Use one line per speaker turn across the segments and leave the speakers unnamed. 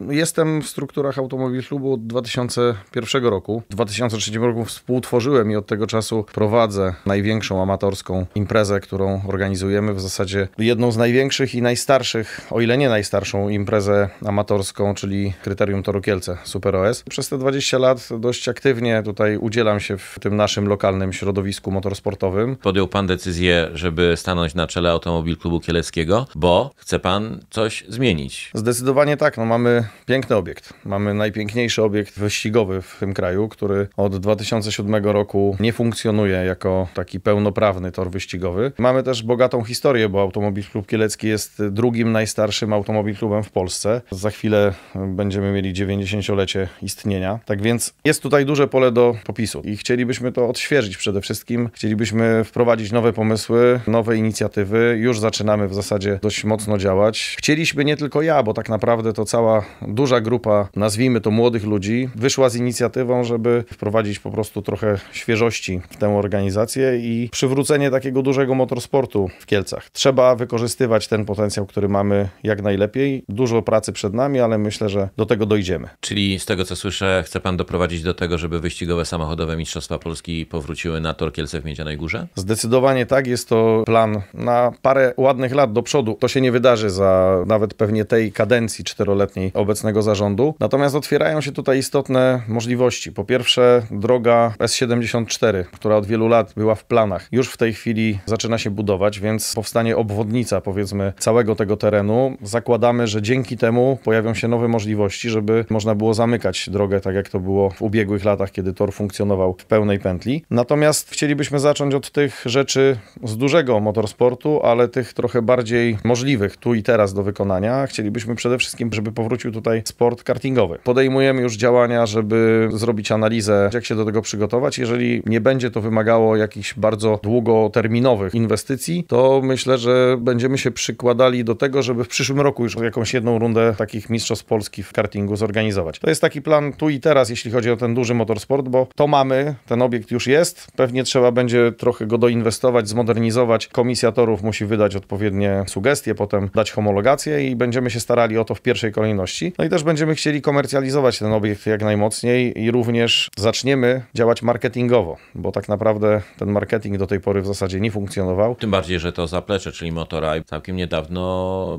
Jestem w strukturach Automobil Klubu od 2001 roku. W 2003 roku współtworzyłem i od tego czasu prowadzę największą amatorską imprezę, którą organizujemy. W zasadzie jedną z największych i najstarszych, o ile nie najstarszą imprezę amatorską, czyli Kryterium Toruń-Kielce Super OS. Przez te 20 lat dość aktywnie tutaj udzielam się w tym naszym lokalnym środowisku motorsportowym.
Podjął pan decyzję, żeby stanąć na czele Automobil Klubu Kieleckiego, bo chce pan coś zmienić.
Zdecydowanie tak. No mamy piękny obiekt. Mamy najpiękniejszy obiekt wyścigowy w tym kraju, który od 2007 roku nie funkcjonuje jako taki pełnoprawny tor wyścigowy. Mamy też bogatą historię, bo Automobil Klub Kielecki jest drugim najstarszym automobil klubem w Polsce. Za chwilę e, będziemy mieli 90-lecie istnienia. Tak więc jest tutaj duże pole do popisu i chcielibyśmy to odświeżyć przede wszystkim. Chcielibyśmy wprowadzić nowe pomysły, nowe inicjatywy. Już zaczynamy w zasadzie dość mocno działać. Chcieliśmy nie tylko ja, bo tak naprawdę to cała duża grupa, nazwijmy to młodych ludzi, wyszła z inicjatywą, żeby wprowadzić po prostu trochę świeżości w tę organizację i przywrócenie takiego dużego motorsportu w Kielcach. Trzeba wykorzystywać ten potencjał, który mamy jak najlepiej. Dużo pracy przed nami, ale myślę, że
do tego dojdziemy. Czyli z tego co słyszę, chce pan doprowadzić do tego, żeby wyścigowe samochodowe Mistrzostwa Polski powróciły na tor Kielce w Miedzianej Górze?
Zdecydowanie tak, jest to plan na parę ładnych lat do przodu. To się nie wydarzy za nawet pewnie tej kadencji czteroletniej obecności obecnego zarządu. Natomiast otwierają się tutaj istotne możliwości. Po pierwsze, droga S74, która od wielu lat była w planach, już w tej chwili zaczyna się budować, więc powstanie obwodnica, powiedzmy, całego tego terenu. Zakładamy, że dzięki temu pojawią się nowe możliwości, żeby można było zamykać drogę, tak jak to było w ubiegłych latach, kiedy tor funkcjonował w pełnej pętli. Natomiast chcielibyśmy zacząć od tych rzeczy z dużego motorsportu, ale tych trochę bardziej możliwych tu i teraz do wykonania. Chcielibyśmy przede wszystkim, żeby powrócił tutaj sport kartingowy. Podejmujemy już działania, żeby zrobić analizę, jak się do tego przygotować. Jeżeli nie będzie to wymagało jakichś bardzo długoterminowych inwestycji, to myślę, że będziemy się przykładali do tego, żeby w przyszłym roku już jakąś jedną rundę takich mistrzostw Polski w kartingu zorganizować. To jest taki plan tu i teraz, jeśli chodzi o ten duży motorsport, bo to mamy, ten obiekt już jest. Pewnie trzeba będzie trochę go doinwestować, zmodernizować. Komisja torów musi wydać odpowiednie sugestie, potem dać homologację i będziemy się starali o to w pierwszej kolejności. No i też będziemy chcieli komercjalizować ten obiekt jak najmocniej i również zaczniemy działać marketingowo, bo tak naprawdę ten marketing do tej pory w zasadzie nie funkcjonował.
Tym bardziej, że to zaplecze, czyli Motoraj całkiem niedawno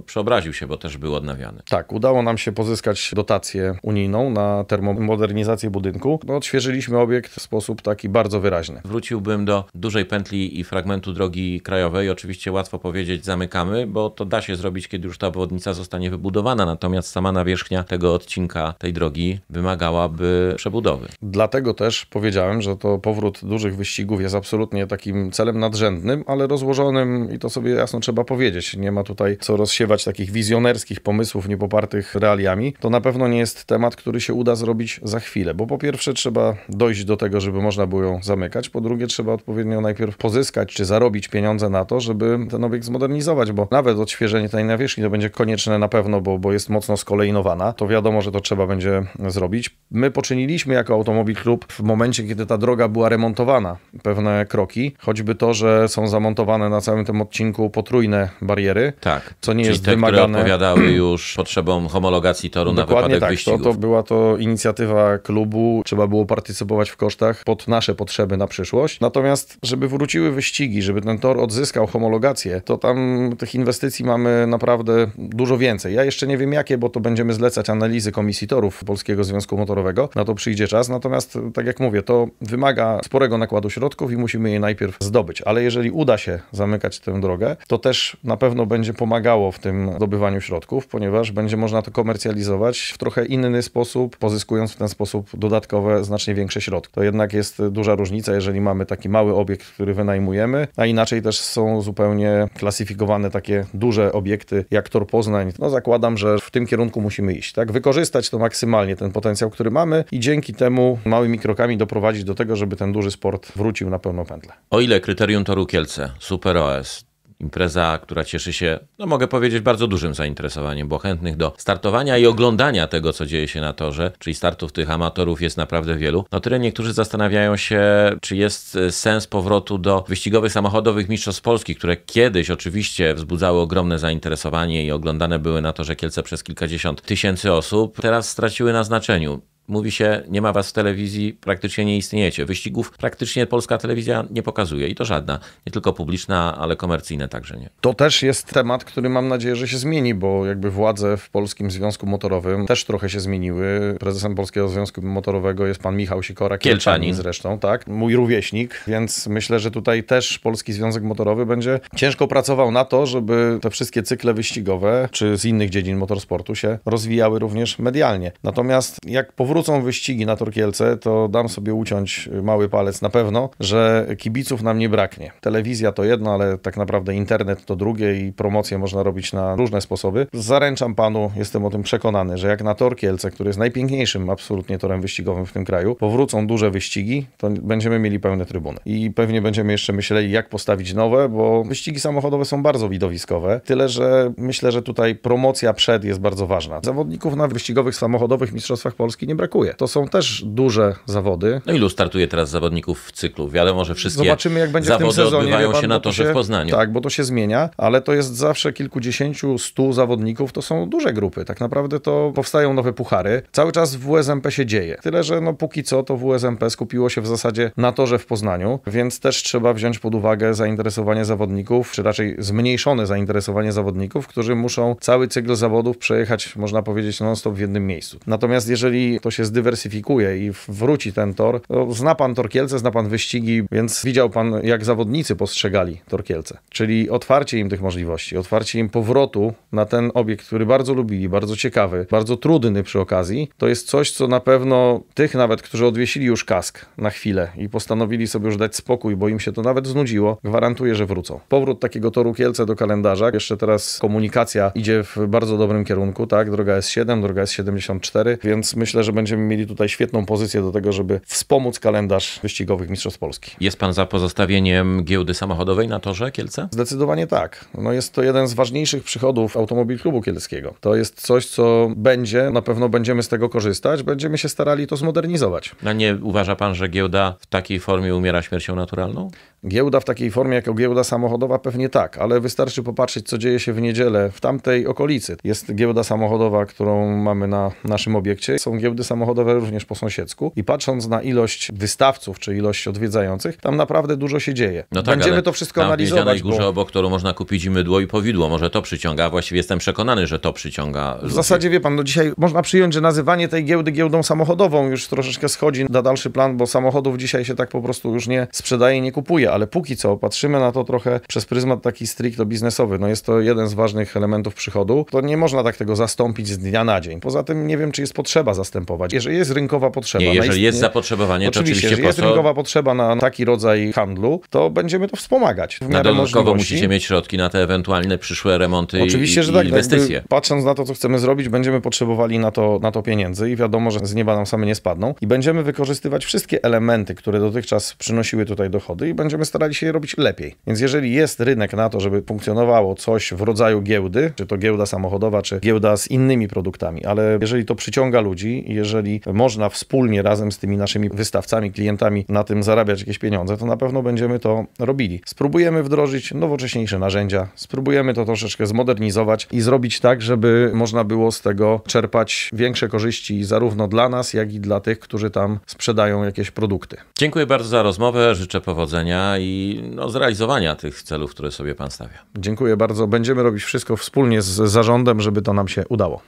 przeobraził się, bo też był odnawiany.
Tak, udało nam się pozyskać dotację unijną na termomodernizację budynku. No, odświeżyliśmy obiekt w sposób taki
bardzo wyraźny. Wróciłbym do dużej pętli i fragmentu drogi krajowej. Oczywiście łatwo powiedzieć zamykamy, bo to da się zrobić, kiedy już ta obwodnica zostanie wybudowana, natomiast sama nawierzchnia powierzchnia tego odcinka, tej drogi wymagałaby przebudowy.
Dlatego też powiedziałem, że to powrót dużych wyścigów jest absolutnie takim celem nadrzędnym, ale rozłożonym i to sobie jasno trzeba powiedzieć. Nie ma tutaj co rozsiewać takich wizjonerskich pomysłów niepopartych realiami. To na pewno nie jest temat, który się uda zrobić za chwilę, bo po pierwsze trzeba dojść do tego, żeby można było ją zamykać, po drugie trzeba odpowiednio najpierw pozyskać czy zarobić pieniądze na to, żeby ten obiekt zmodernizować, bo nawet odświeżenie tej nawierzchni to będzie konieczne na pewno, bo, bo jest mocno skolejnowane to wiadomo, że to trzeba będzie zrobić. My poczyniliśmy jako Automobil Club w momencie, kiedy ta droga była remontowana pewne kroki, choćby to, że są zamontowane na całym tym odcinku potrójne
bariery, tak. co nie Czyli jest te, wymagane. Które odpowiadały już potrzebom homologacji toru Dokładnie na wypadek tak. wyścigów. To, to
była to inicjatywa klubu, trzeba było partycypować w kosztach pod nasze potrzeby na przyszłość. Natomiast, żeby wróciły wyścigi, żeby ten tor odzyskał homologację, to tam tych inwestycji mamy naprawdę dużo więcej. Ja jeszcze nie wiem jakie, bo to będziemy będziemy zlecać analizy komisji torów Polskiego Związku Motorowego. Na to przyjdzie czas, natomiast tak jak mówię, to wymaga sporego nakładu środków i musimy je najpierw zdobyć, ale jeżeli uda się zamykać tę drogę, to też na pewno będzie pomagało w tym zdobywaniu środków, ponieważ będzie można to komercjalizować w trochę inny sposób, pozyskując w ten sposób dodatkowe, znacznie większe środki. To jednak jest duża różnica, jeżeli mamy taki mały obiekt, który wynajmujemy, a inaczej też są zupełnie klasyfikowane takie duże obiekty jak Tor Poznań. No zakładam, że w tym kierunku musimy musimy iść, tak? Wykorzystać to maksymalnie, ten potencjał, który mamy i dzięki temu małymi krokami doprowadzić do tego, żeby ten duży sport wrócił na pełną pętlę.
O ile kryterium to Rukielce, Super OS, Impreza, która cieszy się, no mogę powiedzieć, bardzo dużym zainteresowaniem, bo chętnych do startowania i oglądania tego, co dzieje się na torze, czyli startów tych amatorów jest naprawdę wielu. No, tyle niektórzy zastanawiają się, czy jest e, sens powrotu do wyścigowych samochodowych mistrzostw Polski, które kiedyś oczywiście wzbudzały ogromne zainteresowanie i oglądane były na torze Kielce przez kilkadziesiąt tysięcy osób, teraz straciły na znaczeniu mówi się, nie ma was w telewizji, praktycznie nie istniejecie. Wyścigów praktycznie polska telewizja nie pokazuje i to żadna, nie tylko publiczna, ale komercyjne także nie. To
też jest temat, który mam nadzieję, że się zmieni, bo jakby władze w Polskim Związku Motorowym też trochę się zmieniły. Prezesem Polskiego Związku Motorowego jest pan Michał Sikora, Kielczanin, Kielczanin zresztą, tak, mój rówieśnik, więc myślę, że tutaj też Polski Związek Motorowy będzie ciężko pracował na to, żeby te wszystkie cykle wyścigowe, czy z innych dziedzin motorsportu się rozwijały również medialnie. Natomiast jak powrócę wrócą wyścigi na Torkielce, to dam sobie uciąć mały palec na pewno, że kibiców nam nie braknie. Telewizja to jedno, ale tak naprawdę internet to drugie i promocje można robić na różne sposoby. Zaręczam panu, jestem o tym przekonany, że jak na Torkielce, który jest najpiękniejszym absolutnie torem wyścigowym w tym kraju, powrócą duże wyścigi, to będziemy mieli pełne trybuny. I pewnie będziemy jeszcze myśleli, jak postawić nowe, bo wyścigi samochodowe są bardzo widowiskowe. Tyle, że myślę, że tutaj promocja przed jest bardzo ważna. Zawodników na wyścigowych samochodowych mistrzostwach Polski nie brakuje brakuje. To są też duże
zawody. No ilu startuje teraz zawodników w cyklu? Wiadomo, że wszystkie Zobaczymy, jak będzie zawody w tym sezonie, odbywają pan, się na torze że w Poznaniu. Tak, bo to się zmienia, ale
to jest zawsze kilkudziesięciu, stu zawodników, to są duże grupy. Tak naprawdę to powstają nowe puchary. Cały czas w WSMP się dzieje. Tyle, że no póki co to WSMP skupiło się w zasadzie na torze w Poznaniu, więc też trzeba wziąć pod uwagę zainteresowanie zawodników, czy raczej zmniejszone zainteresowanie zawodników, którzy muszą cały cykl zawodów przejechać, można powiedzieć, non-stop w jednym miejscu. Natomiast jeżeli to się się zdywersyfikuje i wróci ten tor. No, zna pan Torkielce, zna pan wyścigi, więc widział pan, jak zawodnicy postrzegali Torkielce. Czyli otwarcie im tych możliwości, otwarcie im powrotu na ten obiekt, który bardzo lubili, bardzo ciekawy, bardzo trudny przy okazji, to jest coś, co na pewno tych nawet, którzy odwiesili już kask na chwilę i postanowili sobie już dać spokój, bo im się to nawet znudziło, gwarantuje że wrócą. Powrót takiego toru Kielce do kalendarza, jeszcze teraz komunikacja idzie w bardzo dobrym kierunku, tak? Droga S7, droga S74, więc myślę, że będzie będziemy mieli tutaj świetną pozycję do tego, żeby wspomóc kalendarz wyścigowych Mistrzostw
Polski. Jest pan za pozostawieniem giełdy samochodowej na torze Kielce? Zdecydowanie tak. No jest
to jeden z ważniejszych przychodów Automobil Klubu Kielskiego. To jest coś, co będzie, na pewno będziemy z tego korzystać, będziemy się starali to zmodernizować.
A nie uważa pan, że giełda w takiej formie umiera śmiercią naturalną?
Giełda w takiej formie jako giełda samochodowa pewnie tak, ale wystarczy popatrzeć, co dzieje się w niedzielę w tamtej okolicy. Jest giełda samochodowa, którą mamy na naszym obiekcie. Są giełdy samochodowe samochodowe również po sąsiedzku i patrząc na ilość wystawców czy ilość odwiedzających, tam naprawdę dużo się dzieje. No tak, Będziemy to wszystko tam analizować. Na górze bo...
obok którą można kupić mydło i powidło, może to przyciąga, a właściwie jestem przekonany, że to przyciąga. W zasadzie
wie pan, no dzisiaj można przyjąć, że nazywanie tej giełdy giełdą samochodową już troszeczkę schodzi na dalszy plan, bo samochodów dzisiaj się tak po prostu już nie sprzedaje i nie kupuje, ale póki co patrzymy na to trochę przez pryzmat taki stricto biznesowy. No jest to jeden z ważnych elementów przychodu. To nie można tak tego zastąpić z dnia na dzień. Poza tym nie wiem, czy jest potrzeba zastępować kupować, jeżeli jest rynkowa potrzeba. Nie, jeżeli jest zapotrzebowanie, oczywiście, to oczywiście jeżeli jest co... rynkowa potrzeba na taki rodzaj handlu, to będziemy to wspomagać. W na dodatkowo musicie
mieć środki na te ewentualne przyszłe remonty oczywiście, i, że tak, inwestycje.
patrząc na to, co chcemy zrobić, będziemy potrzebowali na to, na to pieniędzy i wiadomo, że z nieba nam same nie spadną i będziemy wykorzystywać wszystkie elementy, które dotychczas przynosiły tutaj dochody i będziemy starali się je robić lepiej. Więc jeżeli jest rynek na to, żeby funkcjonowało coś w rodzaju giełdy, czy to giełda samochodowa, czy giełda z innymi produktami, ale jeżeli to przyciąga ludzi i jeżeli jeżeli można wspólnie razem z tymi naszymi wystawcami, klientami na tym zarabiać jakieś pieniądze, to na pewno będziemy to robili. Spróbujemy wdrożyć nowocześniejsze narzędzia, spróbujemy to troszeczkę zmodernizować i zrobić tak, żeby można było z tego czerpać większe korzyści zarówno dla nas, jak i dla tych, którzy tam sprzedają jakieś produkty.
Dziękuję bardzo za rozmowę, życzę powodzenia i no, zrealizowania tych celów, które sobie Pan stawia.
Dziękuję bardzo. Będziemy robić wszystko wspólnie z zarządem, żeby to nam się udało.